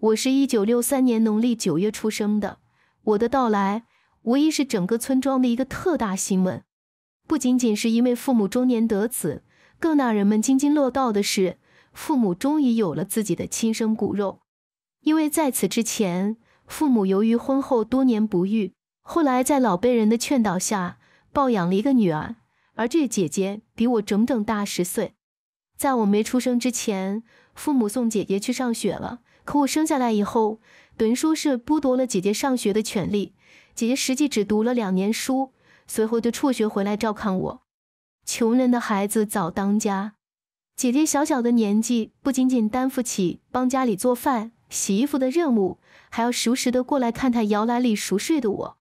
我是一九六三年农历九月出生的。我的到来无疑是整个村庄的一个特大新闻，不仅仅是因为父母终年得子，更让人们津津乐道的是，父母终于有了自己的亲生骨肉。因为在此之前，父母由于婚后多年不育，后来在老辈人的劝导下，抱养了一个女儿，而这姐姐比我整整大十岁。在我没出生之前，父母送姐姐去上学了。可我生下来以后，等于说是剥夺了姐姐上学的权利，姐姐实际只读了两年书，随后就辍学回来照看我。穷人的孩子早当家，姐姐小小的年纪，不仅仅担负起帮家里做饭、洗衣服的任务，还要熟识的过来看她摇篮里熟睡的我。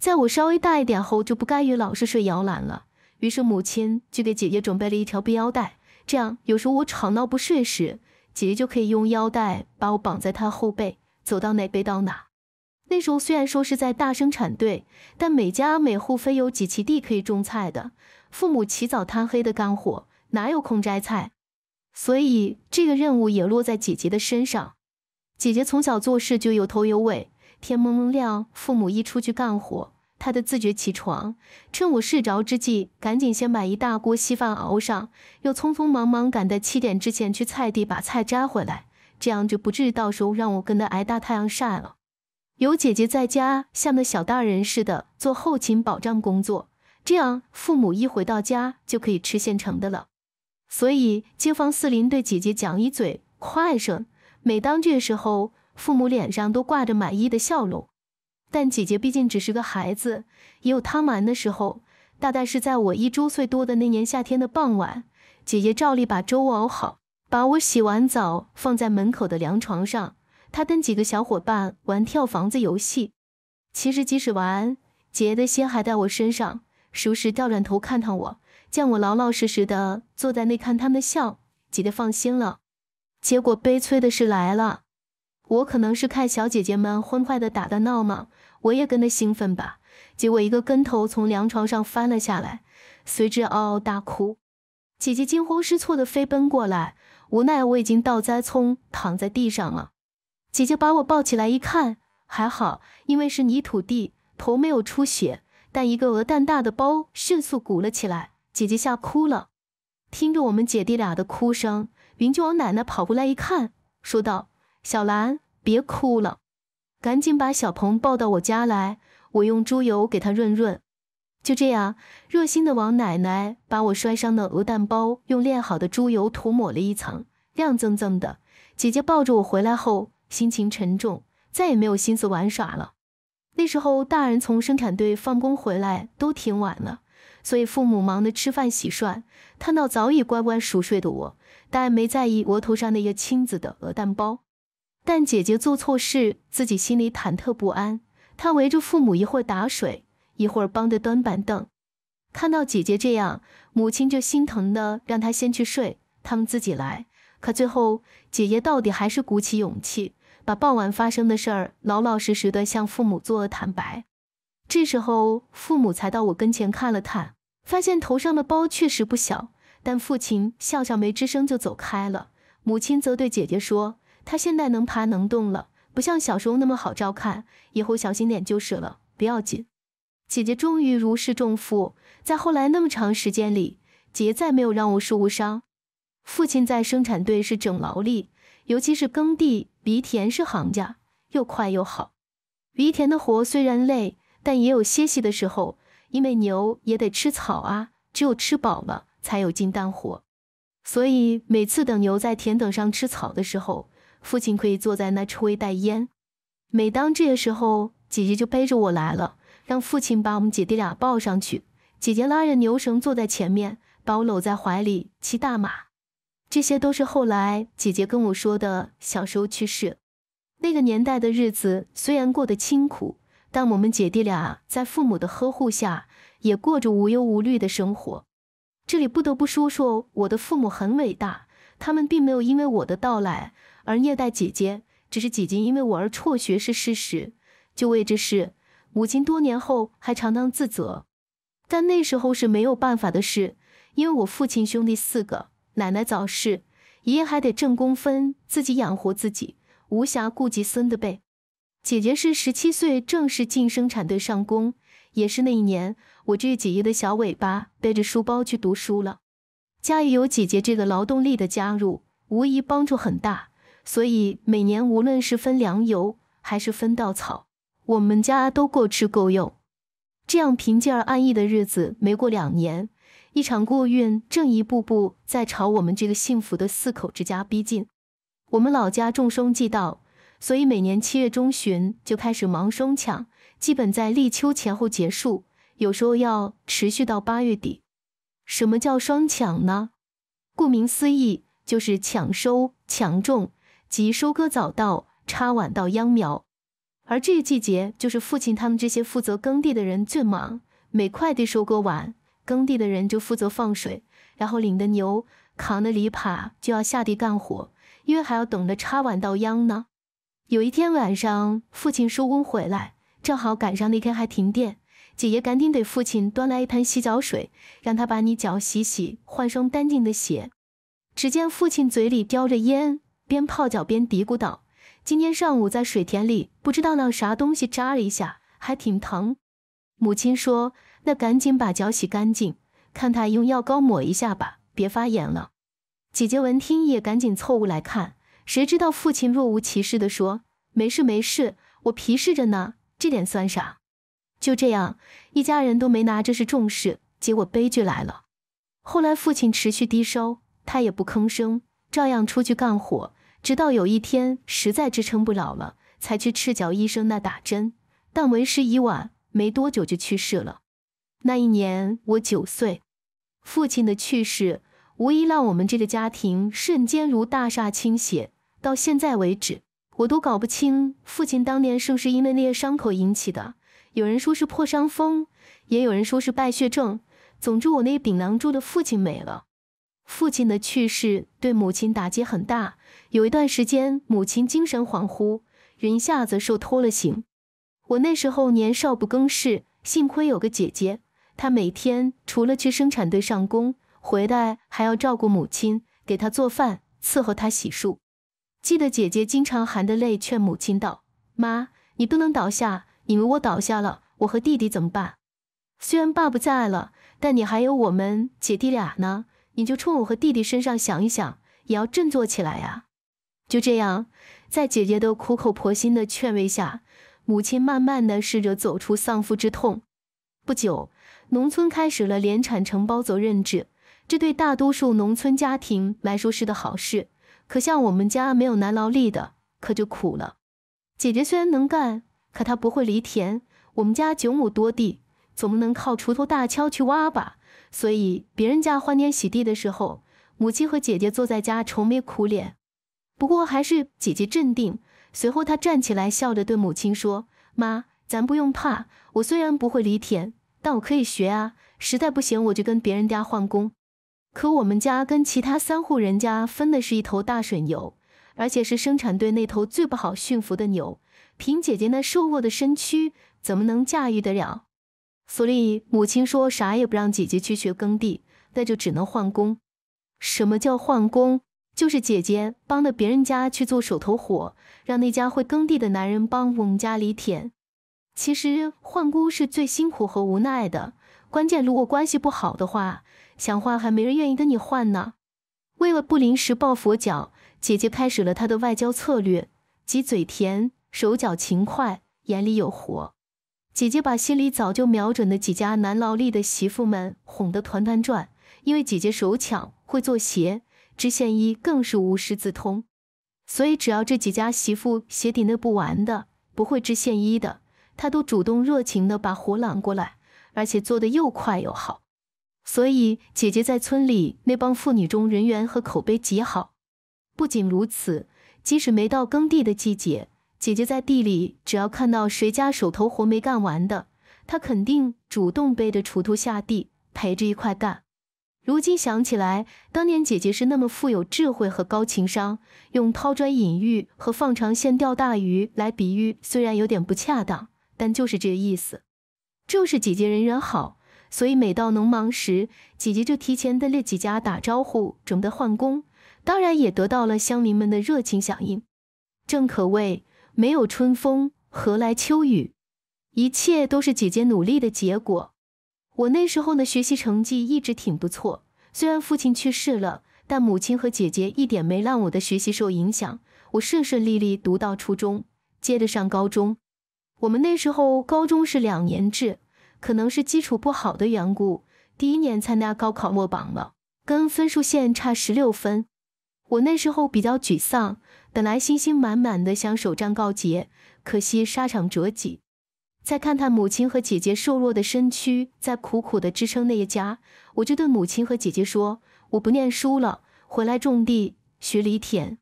在我稍微大一点后，就不甘于老是睡摇篮了，于是母亲就给姐姐准备了一条背腰带，这样有时候我吵闹不睡时。姐姐就可以用腰带把我绑在她后背，走到哪背到哪。那时候虽然说是在大生产队，但每家每户非有几畦地可以种菜的，父母起早贪黑的干活，哪有空摘菜？所以这个任务也落在姐姐的身上。姐姐从小做事就有头有尾，天蒙蒙亮，父母一出去干活。他的自觉起床，趁我睡着之际，赶紧先把一大锅稀饭熬上，又匆匆忙忙赶在七点之前去菜地把菜摘回来，这样就不至于到时候让我跟他挨大太阳晒了。有姐姐在家，像个小大人似的做后勤保障工作，这样父母一回到家就可以吃现成的了。所以街坊四邻对姐姐讲一嘴夸一声，每当这时候，父母脸上都挂着满意的笑容。但姐姐毕竟只是个孩子，也有贪玩的时候。大概是在我一周岁多的那年夏天的傍晚，姐姐照例把粥熬好，把我洗完澡放在门口的凉床上，她跟几个小伙伴玩跳房子游戏。其实即使玩，姐姐的心还在我身上。时不时掉转头看看我见我老老实实的坐在那看他们笑，姐得放心了。结果悲催的事来了。我可能是看小姐姐们欢快的打的闹嘛，我也跟着兴奋吧，结果一个跟头从凉床上翻了下来，随之嗷嗷大哭。姐姐惊慌失措的飞奔过来，无奈我已经倒栽葱躺在地上了。姐姐把我抱起来一看，还好，因为是泥土地，头没有出血，但一个鹅蛋大的包迅速鼓了起来，姐姐吓哭了。听着我们姐弟俩的哭声，邻居王奶奶跑过来一看，说道。小兰，别哭了，赶紧把小鹏抱到我家来，我用猪油给他润润。就这样，热心的王奶奶把我摔伤的鹅蛋包用炼好的猪油涂抹了一层，亮锃锃的。姐姐抱着我回来后，心情沉重，再也没有心思玩耍了。那时候，大人从生产队放工回来都挺晚了，所以父母忙的吃饭洗涮，看到早已乖乖熟睡的我，但没在意额头上那个青紫的鹅蛋包。但姐姐做错事，自己心里忐忑不安。她围着父母，一会儿打水，一会儿帮着端板凳。看到姐姐这样，母亲就心疼的让她先去睡，他们自己来。可最后，姐姐到底还是鼓起勇气，把傍晚发生的事儿老老实实的向父母做了坦白。这时候，父母才到我跟前看了看，发现头上的包确实不小。但父亲笑笑没吱声就走开了，母亲则对姐姐说。他现在能爬能动了，不像小时候那么好照看，以后小心点就是了，不要紧。姐姐终于如释重负。在后来那么长时间里，姐姐再没有让我受过伤。父亲在生产队是整劳力，尤其是耕地犁田是行家，又快又好。犁田的活虽然累，但也有歇息的时候，因为牛也得吃草啊，只有吃饱了才有劲干活。所以每次等牛在田埂上吃草的时候，父亲可以坐在那抽一袋烟。每当这个时候，姐姐就背着我来了，让父亲把我们姐弟俩抱上去。姐姐拉着牛绳坐在前面，把我搂在怀里骑大马。这些都是后来姐姐跟我说的。小时候去世，那个年代的日子虽然过得清苦，但我们姐弟俩在父母的呵护下，也过着无忧无虑的生活。这里不得不说说我的父母很伟大，他们并没有因为我的到来。而虐待姐姐，只是姐姐因为我而辍学是事实。就为这事，母亲多年后还常常自责。但那时候是没有办法的事，因为我父亲兄弟四个，奶奶早逝，爷爷还得挣工分，自己养活自己，无暇顾及孙的辈。姐姐是十七岁正式进生产队上工，也是那一年，我个姐姐的小尾巴，背着书包去读书了。家里有姐姐这个劳动力的加入，无疑帮助很大。所以每年无论是分粮油还是分稻草，我们家都够吃够用。这样平静而安逸的日子没过两年，一场过运正一步步在朝我们这个幸福的四口之家逼近。我们老家种生季稻，所以每年七月中旬就开始忙生抢，基本在立秋前后结束，有时候要持续到八月底。什么叫双抢呢？顾名思义，就是抢收抢种。即收割早稻、插晚稻秧苗，而这个季节就是父亲他们这些负责耕地的人最忙。每块地收割完，耕地的人就负责放水，然后领着牛、扛着犁耙就要下地干活，因为还要等着插晚稻秧呢。有一天晚上，父亲收工回来，正好赶上那天还停电，姐姐赶紧给父亲端来一盆洗澡水，让他把你脚洗洗，换双干净的鞋。只见父亲嘴里叼着烟。边泡脚边嘀咕道：“今天上午在水田里，不知道让啥东西扎了一下，还挺疼。”母亲说：“那赶紧把脚洗干净，看他用药膏抹一下吧，别发炎了。”姐姐闻听也赶紧凑过来看，谁知道父亲若无其事地说：“没事没事，我皮实着呢，这点算啥？”就这样，一家人都没拿这事重视，结果悲剧来了。后来父亲持续低烧，他也不吭声，照样出去干活。直到有一天实在支撑不了了，才去赤脚医生那打针，但为时已晚，没多久就去世了。那一年我九岁，父亲的去世无疑让我们这个家庭瞬间如大厦倾斜。到现在为止，我都搞不清父亲当年是不是因为那些伤口引起的，有人说是破伤风，也有人说是败血症。总之，我那顶梁柱的父亲没了。父亲的去世对母亲打击很大，有一段时间母亲精神恍惚，人下子瘦脱了形。我那时候年少不更事，幸亏有个姐姐，她每天除了去生产队上工，回来还要照顾母亲，给她做饭，伺候她洗漱。记得姐姐经常含着泪劝母亲道：“妈，你不能倒下，因为我倒下了，我和弟弟怎么办？虽然爸不在了，但你还有我们姐弟俩呢。”你就冲我和弟弟身上想一想，也要振作起来呀！就这样，在姐姐的苦口婆心的劝慰下，母亲慢慢的试着走出丧夫之痛。不久，农村开始了联产承包责任制，这对大多数农村家庭来说是个好事，可像我们家没有男劳力的，可就苦了。姐姐虽然能干，可她不会犁田，我们家九亩多地，总不能靠锄头大锹去挖吧？所以，别人家欢天喜地的时候，母亲和姐姐坐在家愁眉苦脸。不过，还是姐姐镇定。随后，她站起来，笑着对母亲说：“妈，咱不用怕。我虽然不会犁田，但我可以学啊。实在不行，我就跟别人家换工。可我们家跟其他三户人家分的是一头大水牛，而且是生产队那头最不好驯服的牛。凭姐姐那瘦弱的身躯，怎么能驾驭得了？”所以母亲说啥也不让姐姐去学耕地，那就只能换工。什么叫换工？就是姐姐帮着别人家去做手头活，让那家会耕地的男人帮我们家里田。其实换工是最辛苦和无奈的，关键如果关系不好的话，想换还没人愿意跟你换呢。为了不临时抱佛脚，姐姐开始了她的外交策略，即嘴甜、手脚勤快、眼里有活。姐姐把心里早就瞄准的几家男劳力的媳妇们哄得团团转，因为姐姐手巧，会做鞋、织线衣，更是无师自通。所以只要这几家媳妇鞋底那不完的、不会织线衣的，她都主动热情地把活揽过来，而且做得又快又好。所以姐姐在村里那帮妇女中，人缘和口碑极好。不仅如此，即使没到耕地的季节，姐姐在地里，只要看到谁家手头活没干完的，她肯定主动背着锄头下地陪着一块干。如今想起来，当年姐姐是那么富有智慧和高情商，用“抛砖引玉”和“放长线钓大鱼”来比喻，虽然有点不恰当，但就是这个意思。就是姐姐人缘好，所以每到农忙时，姐姐就提前跟那几家打招呼，准备换工。当然也得到了乡民们的热情响应。正可谓。没有春风，何来秋雨？一切都是姐姐努力的结果。我那时候的学习成绩一直挺不错，虽然父亲去世了，但母亲和姐姐一点没让我的学习受影响。我顺顺利利读到初中，接着上高中。我们那时候高中是两年制，可能是基础不好的缘故，第一年参加高考落榜了，跟分数线差十六分。我那时候比较沮丧。本来信心满满的想首战告捷，可惜沙场折戟。再看看母亲和姐姐瘦弱的身躯，在苦苦的支撑那一家，我就对母亲和姐姐说：“我不念书了，回来种地学犁田。”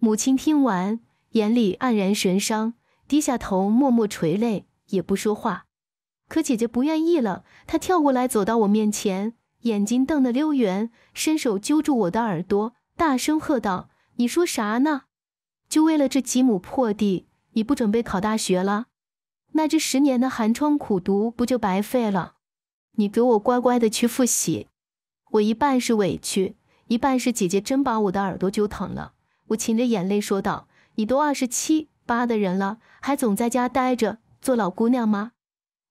母亲听完，眼里黯然神伤，低下头默默垂泪，也不说话。可姐姐不愿意了，她跳过来走到我面前，眼睛瞪得溜圆，伸手揪住我的耳朵，大声喝道：“你说啥呢？”就为了这几亩破地，你不准备考大学了？那这十年的寒窗苦读不就白费了？你给我乖乖的去复习。我一半是委屈，一半是姐姐真把我的耳朵揪疼了。我噙着眼泪说道：“你都二十七八的人了，还总在家待着做老姑娘吗？”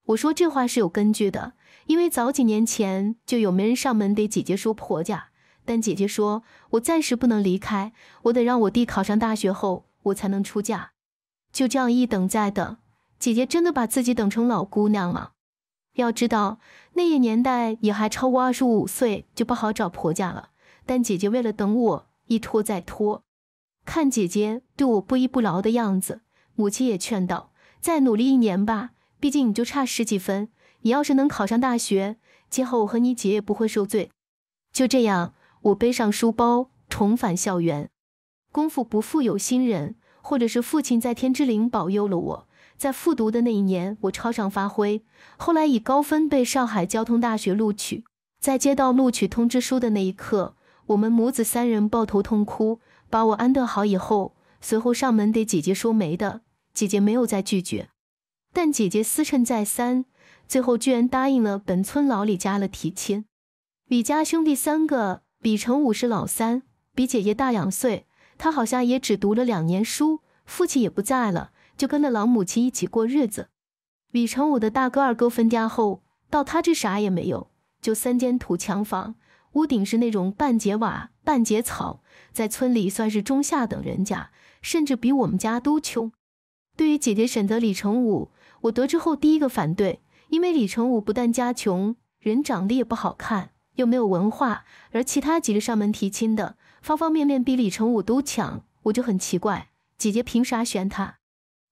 我说这话是有根据的，因为早几年前就有媒人上门给姐姐说婆家。但姐姐说：“我暂时不能离开，我得让我弟考上大学后，我才能出嫁。”就这样一等再等，姐姐真的把自己等成老姑娘了。要知道，那一年代也还超过二十五岁就不好找婆家了。但姐姐为了等我，一拖再拖。看姐姐对我不依不饶的样子，母亲也劝道：“再努力一年吧，毕竟你就差十几分。你要是能考上大学，今后我和你姐也不会受罪。”就这样。我背上书包重返校园，功夫不负有心人，或者是父亲在天之灵保佑了我，在复读的那一年，我超常发挥，后来以高分被上海交通大学录取。在接到录取通知书的那一刻，我们母子三人抱头痛哭。把我安顿好以后，随后上门给姐姐说媒的，姐姐没有再拒绝，但姐姐思忖再三，最后居然答应了本村老李家的提亲。李家兄弟三个。李成武是老三，比姐姐大两岁。他好像也只读了两年书，父亲也不在了，就跟着老母亲一起过日子。李成武的大哥、二哥分家后，到他这啥也没有，就三间土墙房，屋顶是那种半截瓦、半截草，在村里算是中下等人家，甚至比我们家都穷。对于姐姐选择李成武，我得知后第一个反对，因为李成武不但家穷，人长得也不好看。又没有文化，而其他几个上门提亲的方方面面比李成武都强，我就很奇怪，姐姐凭啥选他？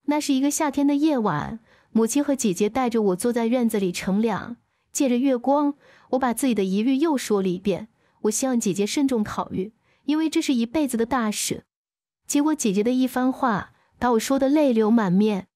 那是一个夏天的夜晚，母亲和姐姐带着我坐在院子里乘凉，借着月光，我把自己的疑虑又说了一遍。我希望姐姐慎重考虑，因为这是一辈子的大事。结果姐姐的一番话，把我说的泪流满面。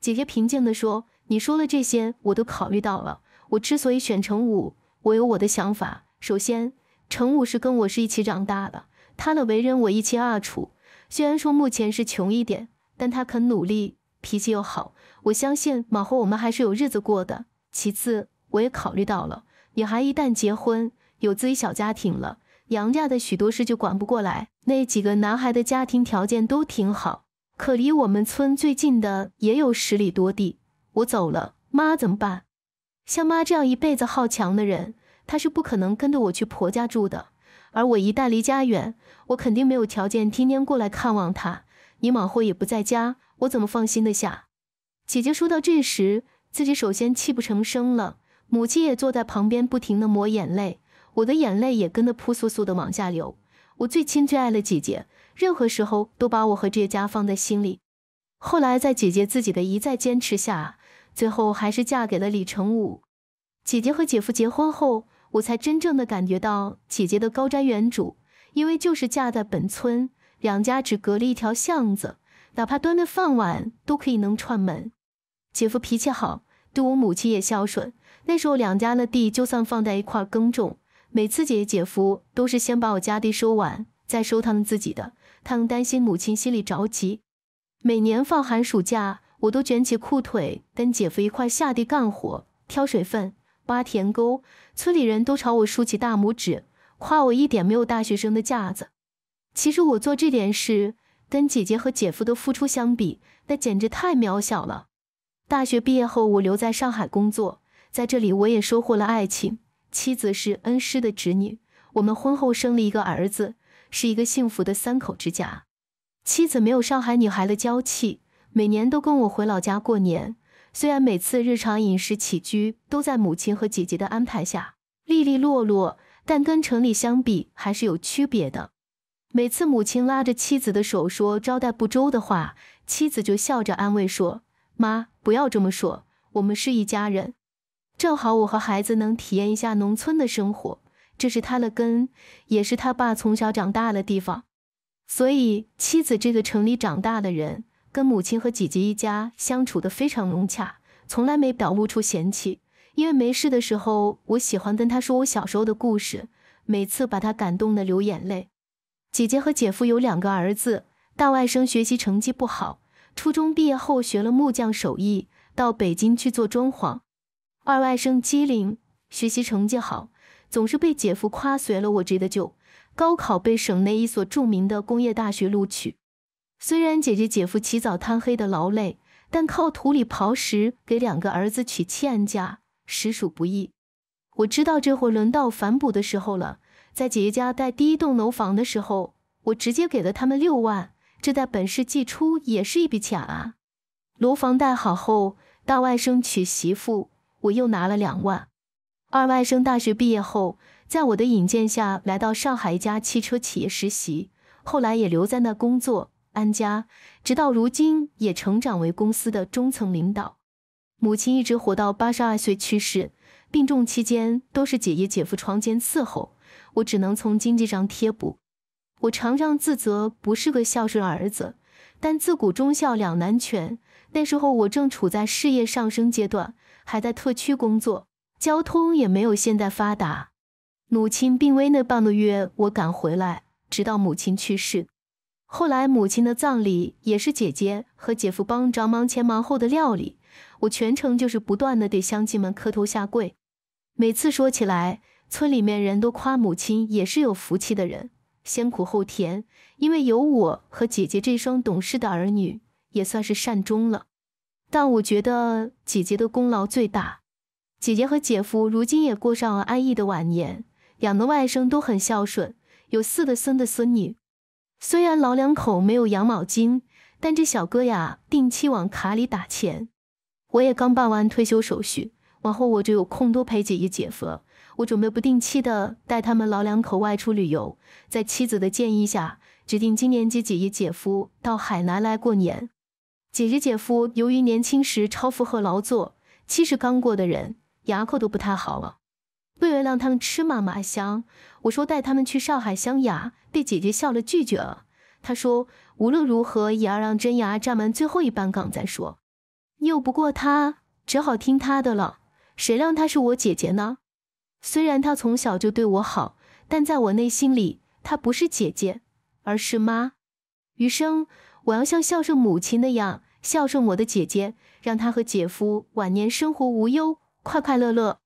姐姐平静地说：“你说了这些，我都考虑到了。我之所以选成武。”我有我的想法。首先，程武是跟我是一起长大的，他的为人我一清二楚。虽然说目前是穷一点，但他肯努力，脾气又好，我相信往后我们还是有日子过的。其次，我也考虑到了，女孩一旦结婚，有自己小家庭了，杨家的许多事就管不过来。那几个男孩的家庭条件都挺好，可离我们村最近的也有十里多地。我走了，妈怎么办？像妈这样一辈子好强的人，她是不可能跟着我去婆家住的。而我一旦离家远，我肯定没有条件天天过来看望她。你往后也不在家，我怎么放心的下？姐姐说到这时，自己首先泣不成声了。母亲也坐在旁边，不停的抹眼泪。我的眼泪也跟着扑簌簌的往下流。我最亲最爱的姐姐，任何时候都把我和这家放在心里。后来在姐姐自己的一再坚持下。最后还是嫁给了李成武。姐姐和姐夫结婚后，我才真正的感觉到姐姐的高瞻远瞩，因为就是嫁在本村，两家只隔了一条巷子，哪怕端着饭碗都可以能串门。姐夫脾气好，对我母亲也孝顺。那时候两家的地就算放在一块耕种，每次姐姐姐夫都是先把我家地收完，再收他们自己的。他们担心母亲心里着急，每年放寒暑假。我都卷起裤腿，跟姐夫一块下地干活，挑水分、挖田沟。村里人都朝我竖起大拇指，夸我一点没有大学生的架子。其实我做这点事，跟姐姐和姐夫的付出相比，那简直太渺小了。大学毕业后，我留在上海工作，在这里我也收获了爱情。妻子是恩师的侄女，我们婚后生了一个儿子，是一个幸福的三口之家。妻子没有上海女孩的娇气。每年都跟我回老家过年，虽然每次日常饮食起居都在母亲和姐姐的安排下，利利落落，但跟城里相比还是有区别的。每次母亲拉着妻子的手说招待不周的话，妻子就笑着安慰说：“妈，不要这么说，我们是一家人。正好我和孩子能体验一下农村的生活，这是他的根，也是他爸从小长大的地方。所以，妻子这个城里长大的人。”跟母亲和姐姐一家相处得非常融洽，从来没表露出嫌弃。因为没事的时候，我喜欢跟她说我小时候的故事，每次把她感动得流眼泪。姐姐和姐夫有两个儿子，大外甥学习成绩不好，初中毕业后学了木匠手艺，到北京去做装潢；二外甥机灵，学习成绩好，总是被姐夫夸随了我姐的就，高考被省内一所著名的工业大学录取。虽然姐姐姐夫起早贪黑的劳累，但靠土里刨食给两个儿子娶妻安家，实属不易。我知道这会轮到反哺的时候了。在姐姐家盖第一栋楼房的时候，我直接给了他们六万，这在本市寄初也是一笔钱啊。楼房盖好后，大外甥娶媳妇，我又拿了两万。二外甥大学毕业后，在我的引荐下来到上海一家汽车企业实习，后来也留在那工作。安家，直到如今也成长为公司的中层领导。母亲一直活到八十二岁去世，病重期间都是姐姐、姐夫床间伺候，我只能从经济上贴补。我常常自责不是个孝顺儿子，但自古忠孝两难全。那时候我正处在事业上升阶段，还在特区工作，交通也没有现在发达。母亲病危那半个月，我赶回来，直到母亲去世。后来母亲的葬礼也是姐姐和姐夫帮着忙前忙后的料理，我全程就是不断的对乡亲们磕头下跪。每次说起来，村里面人都夸母亲也是有福气的人，先苦后甜，因为有我和姐姐这双懂事的儿女，也算是善终了。但我觉得姐姐的功劳最大，姐姐和姐夫如今也过上了安逸的晚年，养的外甥都很孝顺，有四个孙的孙女。虽然老两口没有养老金，但这小哥呀定期往卡里打钱。我也刚办完退休手续，往后我就有空多陪姐姐姐夫。我准备不定期的带他们老两口外出旅游。在妻子的建议下，决定今年接姐姐姐夫到海南来过年。姐姐姐夫由于年轻时超负荷劳作，七十刚过的人牙口都不太好了。为了让他们吃嘛嘛香，我说带他们去上海香雅，被姐姐笑了拒绝了。她说无论如何也要让真牙站满最后一班岗再说。拗不过她，只好听她的了。谁让她是我姐姐呢？虽然她从小就对我好，但在我内心里，她不是姐姐，而是妈。余生我要像孝顺母亲那样孝顺我的姐姐，让她和姐夫晚年生活无忧，快快乐乐。